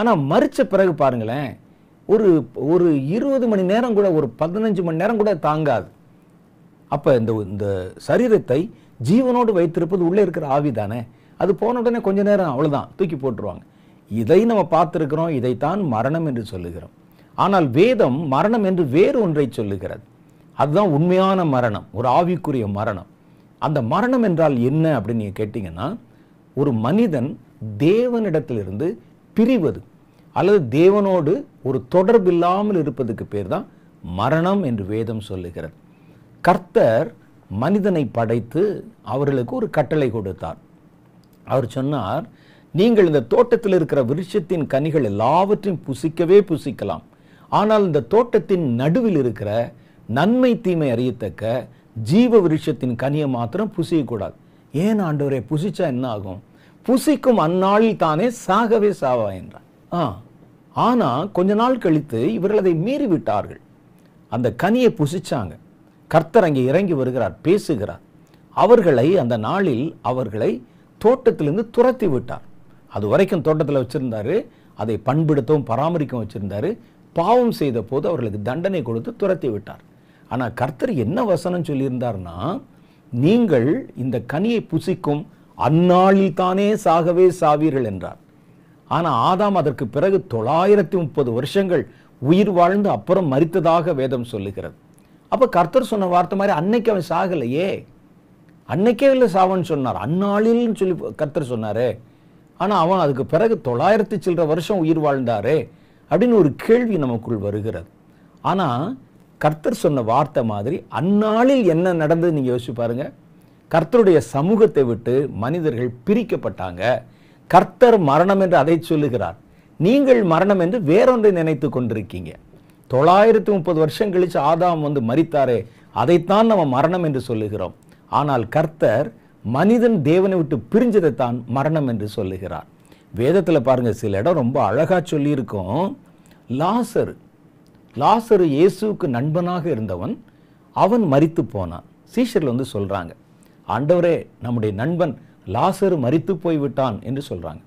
ஆனால் மறித்த பிறகு பாருங்களேன் ஒரு ஒரு இருபது மணி நேரம் கூட ஒரு பதினஞ்சு மணி நேரம் கூட தாங்காது அப்போ இந்த இந்த சரீரத்தை ஜீவனோடு வைத்திருப்பது உள்ளே இருக்கிற ஆவி தானே அது போன உடனே கொஞ்ச நேரம் அவ்வளோதான் தூக்கி போட்டுருவாங்க இதை நம்ம பார்த்துருக்கிறோம் இதைத்தான் மரணம் என்று சொல்லுகிறோம் ஆனால் வேதம் மரணம் என்று வேறு ஒன்றை சொல்லுகிறது அதுதான் உண்மையான மரணம் ஒரு ஆவிக்குரிய மரணம் அந்த மரணம் என்றால் என்ன அப்படின்னு நீங்கள் கேட்டிங்கன்னா ஒரு மனிதன் தேவனிடத்திலிருந்து பிரிவது அல்லது தேவனோடு ஒரு தொடர்பு இல்லாமல் இருப்பதுக்கு பேர் தான் மரணம் என்று வேதம் சொல்லுகிறது கர்த்தர் மனிதனை படைத்து அவர்களுக்கு ஒரு கட்டளை கொடுத்தார் அவர் சொன்னார் நீங்கள் இந்த தோட்டத்தில் இருக்கிற விருட்சத்தின் கனிகள் எல்லாவற்றையும் புசிக்கவே புசிக்கலாம் ஆனால் இந்த தோட்டத்தின் நடுவில் இருக்கிற நன்மை தீமை அறியத்தக்க ஜீவ விருட்சத்தின் கனியை மாத்திரம் புசியக்கூடாது ஏன் ஆண்டவரே புசிச்சா என்ன ஆகும் புசிக்கும் அந்நாளில் தானே சாகவே சாவா என்றான் ஆ ஆனால் கொஞ்ச நாள் கழித்து இவர்கள் அதை மீறிவிட்டார்கள் அந்த கனியை புசிச்சாங்க கர்த்தர் அங்கே இறங்கி வருகிறார் பேசுகிறார் அவர்களை அந்த நாளில் அவர்களை தோட்டத்திலிருந்து துரத்தி விட்டார் அது வரைக்கும் தோட்டத்தில் வச்சுருந்தாரு அதை பண்படுத்தவும் பராமரிக்கவும் வச்சுருந்தாரு பாவம் செய்த போது அவர்களுக்கு தண்டனை கொடுத்து துரத்தி விட்டார் ஆனால் கர்த்தர் என்ன வசனம் சொல்லியிருந்தார்னா நீங்கள் இந்த கனியை புசிக்கும் அந்நாளில் தானே சாகவே சாவீர்கள் என்றார் ஆனால் ஆதாம் அதற்கு பிறகு தொள்ளாயிரத்தி முப்பது வருஷங்கள் உயிர் வாழ்ந்து அப்புறம் மறித்ததாக வேதம் சொல்லுகிறது அப்போ கர்த்தர் சொன்ன வார்த்தை மாதிரி அன்னைக்கு அவன் சாகலையே அன்னைக்கே இல்லை சாவன் சொன்னார் அந்நாளில்னு சொல்லி கர்த்தர் சொன்னாரே ஆனால் அவன் அதுக்கு பிறகு தொள்ளாயிரத்தி சில்லற வருஷம் உயிர் வாழ்ந்தாரே அப்படின்னு ஒரு கேள்வி நமக்குள் வருகிறது ஆனால் கர்த்தர் சொன்ன வார்த்தை மாதிரி அந்நாளில் என்ன நடந்தது நீங்கள் யோசிச்சு பாருங்கள் கர்த்தருடைய சமூகத்தை விட்டு மனிதர்கள் பிரிக்கப்பட்டாங்க கர்த்தர் மரணம் என்று அதை சொல்லுகிறார் நீங்கள் மரணம் என்று வேறொன்றை நினைத்து கொண்டிருக்கீங்க தொள்ளாயிரத்தி முப்பது வருஷம் கழித்து ஆதாம் வந்து மறித்தாரே அதைத்தான் நம்ம மரணம் என்று சொல்லுகிறோம் ஆனால் கர்த்தர் மனிதன் தேவனை விட்டு பிரிஞ்சதை தான் மரணம் என்று சொல்லுகிறார் வேதத்தில் பாருங்கள் சில இடம் ரொம்ப அழகாக சொல்லியிருக்கோம் லாசர் லாசர் இயேசுக்கு நண்பனாக இருந்தவன் அவன் மறித்து போனான் சீஷரில் வந்து சொல்கிறாங்க ஆண்டவரே நம்முடைய நண்பன் லாசர் மறித்து போய்விட்டான் என்று சொல்கிறாங்க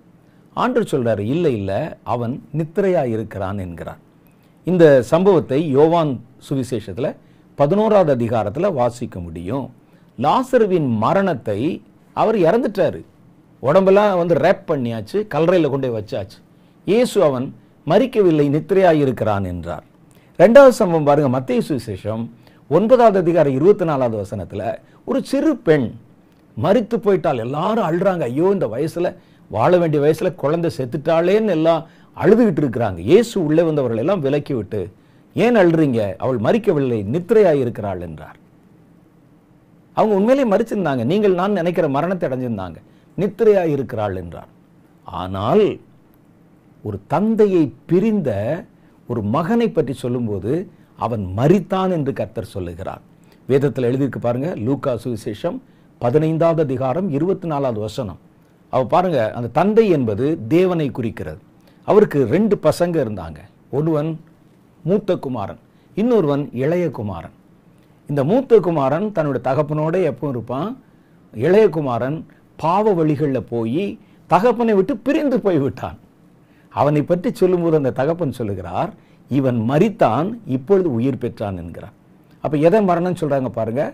ஆண்டர் சொல்கிறார் இல்லை இல்லை அவன் நித்திரையாக இருக்கிறான் என்கிறான் இந்த சம்பவத்தை யோவான் சுவிசேஷத்தில் பதினோராவது அதிகாரத்தில் வாசிக்க முடியும் லாசருவின் மரணத்தை அவர் இறந்துட்டார் உடம்பெல்லாம் வந்து ரேப் பண்ணியாச்சு கல்லறையில் கொண்டு வச்சாச்சு இயேசு அவன் மறிக்கவில்லை நித்திரையாக இருக்கிறான் என்றார் ரெண்டாவது சம்பவம் பாருங்கள் மத்திய சுவிசேஷம் ஒன்பதாவது அதிகாரம் இருபத்தி நாலாவது வசனத்தில் ஒரு சிறு பெண் மறித்து போயிட்டால் எல்லாரும் அழுறாங்க ஐயோ இந்த வயசில் வாழ வேண்டிய வயசில் குழந்தை செத்துட்டாளேன்னு எல்லாம் அழுதுகிட்டு இருக்கிறாங்க இயேசு உள்ளே வந்தவர்கள் எல்லாம் விலக்கி விட்டு ஏன் அழுறீங்க அவள் மறிக்கவில்லை நித்திரையாக இருக்கிறாள் என்றார் அவங்க உண்மையிலே மறிச்சிருந்தாங்க நீங்கள் நான் நினைக்கிற மரணத்தை அடைஞ்சிருந்தாங்க நித்திரையாக இருக்கிறாள் என்றார் ஆனால் ஒரு தந்தையை பிரிந்த ஒரு மகனை பற்றி சொல்லும்போது அவன் மறித்தான் என்று கர்த்தர் சொல்லுகிறார் வேதத்தில் எழுதியிருக்கு பாருங்கள் லூக்கா சுவிசேஷம் பதினைந்தாவது அதிகாரம் இருபத்தி நாலாவது வசனம் அவ பாருங்க அந்த தந்தை என்பது தேவனை குறிக்கிறது அவருக்கு ரெண்டு பசங்க இருந்தாங்க ஒருவன் மூத்த குமாரன் இன்னொருவன் இளைய குமாரன் இந்த மூத்த குமாரன் தன்னுடைய தகப்பனோட எப்போ இருப்பான் இளைய குமாரன் பாவ வழிகளில் போய் தகப்பனை விட்டு பிரிந்து போய்விட்டான் அவனை பற்றி சொல்லும்போது அந்த தகப்பன் சொல்லுகிறார் இவன் மறித்தான் இப்பொழுது உயிர் பெற்றான் என்கிறான் அப்போ எதை மரணம்னு சொல்கிறாங்க பாருங்கள்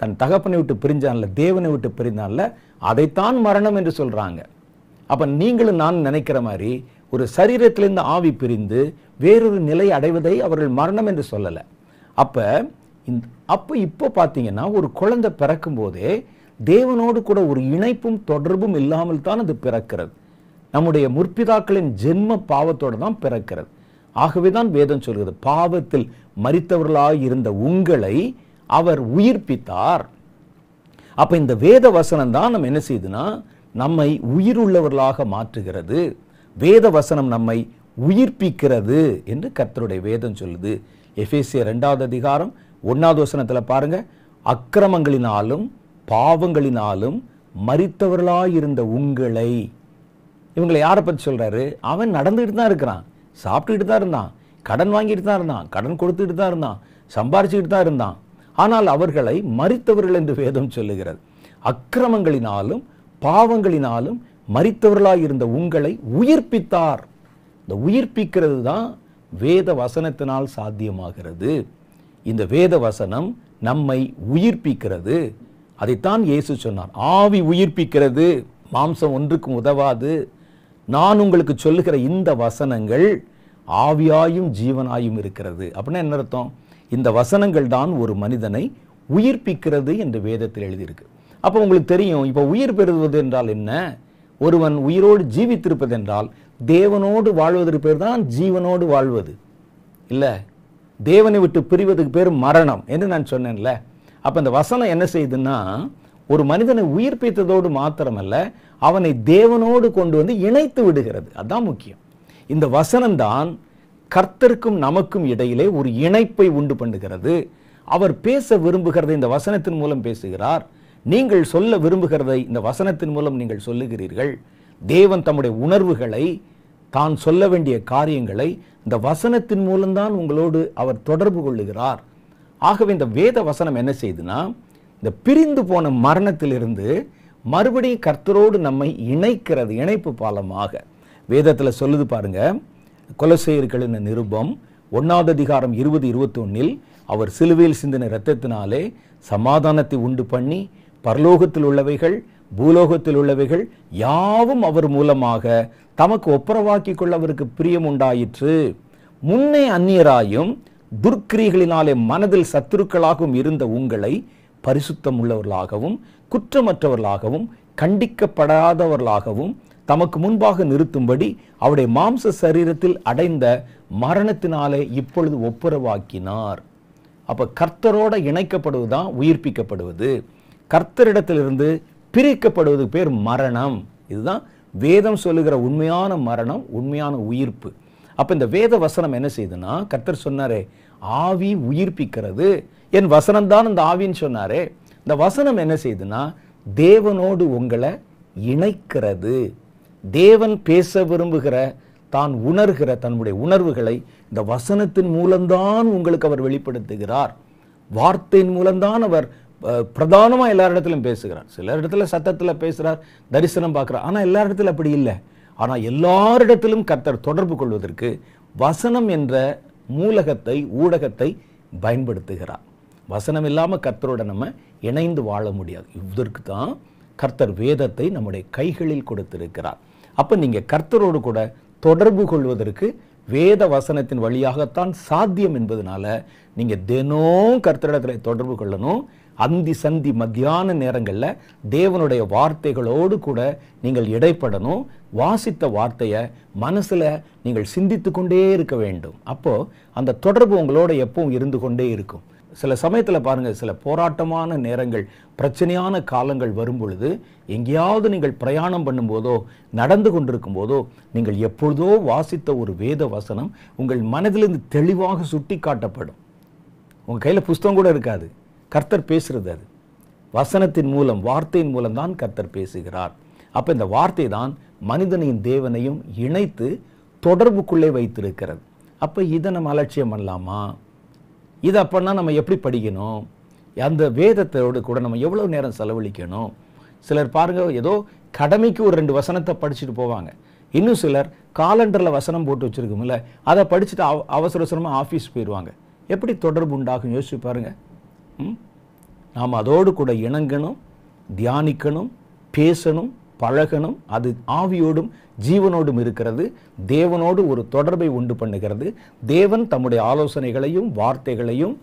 தன் தகப்பனை விட்டு பிரிஞ்சான்ல தேவனை விட்டு பிரிந்தான்ல அதைத்தான் மரணம் என்று சொல்கிறாங்க அப்போ நீங்களும் நான் நினைக்கிற மாதிரி ஒரு சரீரத்திலிருந்து ஆவி பிரிந்து வேறொரு நிலை அடைவதை அவர்கள் மரணம் என்று சொல்லலை அப்போ இந்த அப்போ இப்போ பார்த்தீங்கன்னா ஒரு குழந்தை பிறக்கும் போதே தேவனோடு கூட ஒரு இணைப்பும் தொடர்பும் இல்லாமல் தான் அது பிறக்கிறது நம்முடைய முற்பிதாக்களின் ஜென்ம பாவத்தோடு தான் பிறக்கிறது ஆகவேதான் வேதம் சொல்கிறது பாவத்தில் மறித்தவர்களாக இருந்த உங்களை அவர் உயிர்ப்பித்தார் அப்போ இந்த வேத வசனம் தான் நம்ம என்ன செய்யுதுன்னா நம்மை உயிருள்ளவர்களாக மாற்றுகிறது வேத வசனம் நம்மை உயிர்ப்பிக்கிறது என்று கர்த்தருடைய வேதம் சொல்லுது எஃபேசிய ரெண்டாவது அதிகாரம் ஒன்றாவது வசனத்தில் பாருங்க அக்கிரமங்களினாலும் பாவங்களினாலும் மறித்தவர்களாயிருந்த உங்களை இவங்களை யாரை பற்றி சொல்கிறாரு அவன் நடந்துகிட்டு தான் இருக்கிறான் சாப்பிட்டுக்கிட்டு தான் இருந்தான் கடன் வாங்கிட்டு தான் இருந்தான் கடன் கொடுத்துட்டு தான் இருந்தான் சம்பாரிச்சுக்கிட்டு தான் இருந்தான் ஆனால் அவர்களை மறித்தவர்கள் என்று வேதம் சொல்லுகிறது அக்கிரமங்களினாலும் பாவங்களினாலும் மறித்தவர்களாக இருந்த உங்களை உயிர்ப்பித்தார் இந்த உயிர்ப்பிக்கிறது தான் வேத வசனத்தினால் சாத்தியமாகிறது இந்த வேத வசனம் நம்மை உயிர்ப்பிக்கிறது அதைத்தான் இயேசு சொன்னார் ஆவி உயிர்ப்பிக்கிறது மாம்சம் ஒன்றுக்கும் உதவாது நான் உங்களுக்கு சொல்லுகிற இந்த வசனங்கள் ஆவியாயும் ஜீவனாயும் இருக்கிறது அப்படின்னா என்ன அர்த்தம் இந்த வசனங்கள் தான் ஒரு மனிதனை உயிர்ப்பிக்கிறது என்று வேதத்தில் எழுதியிருக்கு அப்போ உங்களுக்கு தெரியும் இப்போ உயிர் பெறுவது என்றால் என்ன ஒருவன் உயிரோடு ஜீவித்திருப்பது என்றால் தேவனோடு வாழ்வதற்கு பேர் தான் ஜீவனோடு வாழ்வது இல்லை தேவனை விட்டு பிரிவதுக்கு பேர் மரணம் என்று நான் சொன்னேன்ல அப்போ இந்த வசனம் என்ன செய்யுதுன்னா ஒரு மனிதனை உயிர்ப்பித்ததோடு மாத்திரமல்ல அவனை தேவனோடு கொண்டு வந்து இணைத்து விடுகிறது அதுதான் முக்கியம் இந்த வசனம்தான் கர்த்தருக்கும் நமக்கும் இடையிலே ஒரு இணைப்பை உண்டு பண்ணுகிறது அவர் பேச விரும்புகிறதை இந்த வசனத்தின் மூலம் பேசுகிறார் நீங்கள் சொல்ல விரும்புகிறதை இந்த வசனத்தின் மூலம் நீங்கள் சொல்லுகிறீர்கள் தேவன் தம்முடைய உணர்வுகளை தான் சொல்ல வேண்டிய காரியங்களை இந்த வசனத்தின் மூலம்தான் உங்களோடு அவர் தொடர்பு கொள்ளுகிறார் ஆகவே இந்த வேத வசனம் என்ன செய்துனா இந்த பிரிந்து போன மரணத்திலிருந்து மறுபடியும் கர்த்தரோடு நம்மை இணைக்கிறது இணைப்பு பாலமாக வேதத்தில் சொல்லுது பாருங்க குலசேயர்களின் நிருபம் ஒன்றாவது அதிகாரம் இருபது இருபத்தொன்னில் அவர் சிலுவையில் சிந்தின இரத்தத்தினாலே சமாதானத்தை உண்டு பண்ணி பரலோகத்தில் உள்ளவைகள் பூலோகத்தில் உள்ளவைகள் யாவும் அவர் மூலமாக தமக்கு ஒப்புரவாக்கி கொள்ள அவருக்கு பிரியம் உண்டாயிற்று முன்னே அந்நியராயும் துர்க்கிரிகளினாலே மனதில் சத்துருக்களாகவும் இருந்த உங்களை பரிசுத்தம் உள்ளவர்களாகவும் குற்றமற்றவர்களாகவும் கண்டிக்கப்படாதவர்களாகவும் தமக்கு முன்பாக நிறுத்தும்படி அவருடைய மாம்ச சரீரத்தில் அடைந்த மரணத்தினாலே இப்பொழுது ஒப்புரவாக்கினார் அப்போ கர்த்தரோட இணைக்கப்படுவது தான் உயிர்ப்பிக்கப்படுவது கர்த்தரிடத்திலிருந்து பிரிக்கப்படுவது பேர் மரணம் இதுதான் வேதம் சொல்லுகிற உண்மையான மரணம் உண்மையான உயிர்ப்பு அப்போ இந்த வேத வசனம் என்ன செய்யுதுன்னா கர்த்தர் சொன்னாரே ஆவி உயிர்ப்பிக்கிறது என் வசனம் தான் இந்த ஆவின்னு சொன்னாரே இந்த வசனம் என்ன செய்யுதுன்னா தேவனோடு உங்களை இணைக்கிறது தேவன் பேச விரும்புகிற தான் உணர்கிற தன்னுடைய உணர்வுகளை இந்த வசனத்தின் மூலம்தான் உங்களுக்கு அவர் வெளிப்படுத்துகிறார் வார்த்தையின் மூலம்தான் அவர் பிரதானமாக எல்லா இடத்துலையும் பேசுகிறார் சில இடத்துல சத்தத்தில் பேசுகிறார் தரிசனம் பார்க்குறார் ஆனால் எல்லா இடத்துல அப்படி இல்லை ஆனால் எல்லாரிடத்திலும் கர்த்தர் தொடர்பு கொள்வதற்கு வசனம் என்ற மூலகத்தை ஊடகத்தை பயன்படுத்துகிறார் வசனம் இல்லாமல் கர்த்தரோட நம்ம இணைந்து வாழ முடியாது இதற்கு தான் கர்த்தர் வேதத்தை நம்முடைய கைகளில் கொடுத்திருக்கிறார் அப்போ நீங்கள் கர்த்தரோடு கூட தொடர்பு கொள்வதற்கு வேத வசனத்தின் வழியாகத்தான் சாத்தியம் என்பதனால நீங்கள் தினம் கர்த்தரிடத்தில் தொடர்பு கொள்ளணும் அந்தி சந்தி மத்தியான நேரங்களில் தேவனுடைய வார்த்தைகளோடு கூட நீங்கள் இடைப்படணும் வாசித்த வார்த்தையை மனசில் நீங்கள் சிந்தித்து கொண்டே இருக்க வேண்டும் அப்போது அந்த தொடர்பு உங்களோட எப்பவும் இருந்து கொண்டே இருக்கும் சில சமயத்தில் பாருங்கள் சில போராட்டமான நேரங்கள் பிரச்சனையான காலங்கள் வரும் பொழுது எங்கேயாவது நீங்கள் பிரயாணம் பண்ணும்போதோ நடந்து கொண்டிருக்கும் போதோ நீங்கள் எப்பொழுதோ வாசித்த ஒரு வேத வசனம் உங்கள் மனதிலிருந்து தெளிவாக சுட்டி காட்டப்படும் உங்கள் கையில் புஸ்தகம் கூட இருக்காது கர்த்தர் பேசுகிறது அது வசனத்தின் மூலம் வார்த்தையின் மூலம் தான் கர்த்தர் பேசுகிறார் அப்போ இந்த வார்த்தை தான் மனிதனையும் தேவனையும் இணைத்து தொடர்புக்குள்ளே வைத்திருக்கிறது அப்போ இதை நம்ம அலட்சியம் பண்ணலாமா இது அப்படின்னா நம்ம எப்படி படிக்கணும் அந்த வேதத்தோடு கூட நம்ம எவ்வளோ நேரம் செலவழிக்கணும் சிலர் பாருங்கள் ஏதோ கடமைக்கு ஒரு ரெண்டு வசனத்தை படிச்சுட்டு போவாங்க இன்னும் சிலர் காலண்டரில் வசனம் போட்டு வச்சுருக்கோம்ல அதை படிச்சுட்டு அவ அவசர அவசரமாக ஆஃபீஸ் போயிடுவாங்க எப்படி தொடர்பு உண்டாகும் யோசிச்சு பாருங்கள் ம் நாம் அதோடு கூட இணங்கணும் தியானிக்கணும் பேசணும் பழகணும் அது ஆவியோடும் ஜீவனோடும் இருக்கிறது தேவனோடு ஒரு தொடர்பை உண்டு பண்ணுகிறது தேவன் தம்முடைய ஆலோசனைகளையும் வார்த்தைகளையும்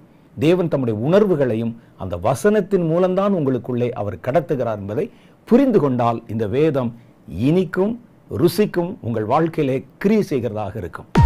தேவன் தம்முடைய உணர்வுகளையும் அந்த வசனத்தின் மூலம்தான் உங்களுக்குள்ளே அவர் கடத்துகிறார் என்பதை புரிந்து கொண்டால் இந்த வேதம் இனிக்கும் ருசிக்கும் உங்கள் வாழ்க்கையிலே கிரி செய்கிறதாக இருக்கும்